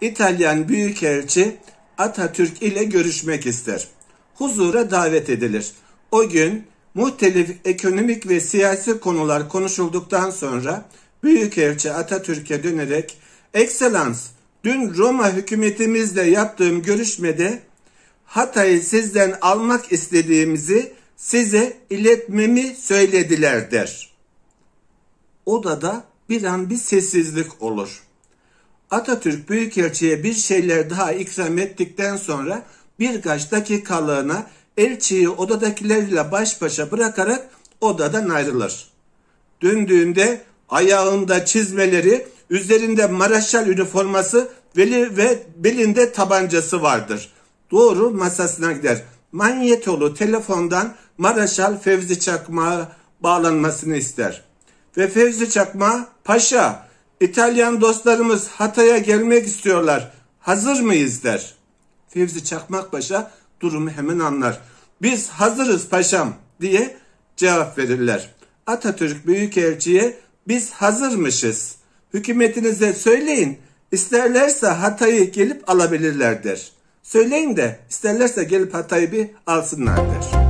İtalyan Büyükelçi Atatürk ile görüşmek ister. Huzura davet edilir. O gün muhtelif ekonomik ve siyasi konular konuşulduktan sonra Büyükelçi Atatürk'e dönerek Ekselans dün Roma hükümetimizle yaptığım görüşmede Hatay'ı sizden almak istediğimizi size iletmemi söylediler der. Odada bir an bir sessizlik olur.'' Atatürk Büyükelçi'ye bir şeyler daha ikram ettikten sonra birkaç dakikalığına elçiyi odadakilerle baş başa bırakarak odadan ayrılır. Döndüğünde ayağında çizmeleri, üzerinde maraşal üniforması ve belinde tabancası vardır. Doğru masasına gider. Manyetolu telefondan Maraşal Fevzi Çakmağı bağlanmasını ister. Ve Fevzi Çakma, paşa İtalyan dostlarımız Hatay'a gelmek istiyorlar. Hazır mıyız der. Fevzi Çakmakpaşa durumu hemen anlar. Biz hazırız paşam diye cevap verirler. Atatürk Büyükelçi'ye biz hazırmışız. Hükümetinize söyleyin isterlerse Hatay'ı gelip alabilirler der. Söyleyin de isterlerse gelip Hatay'ı bir alsınlar der.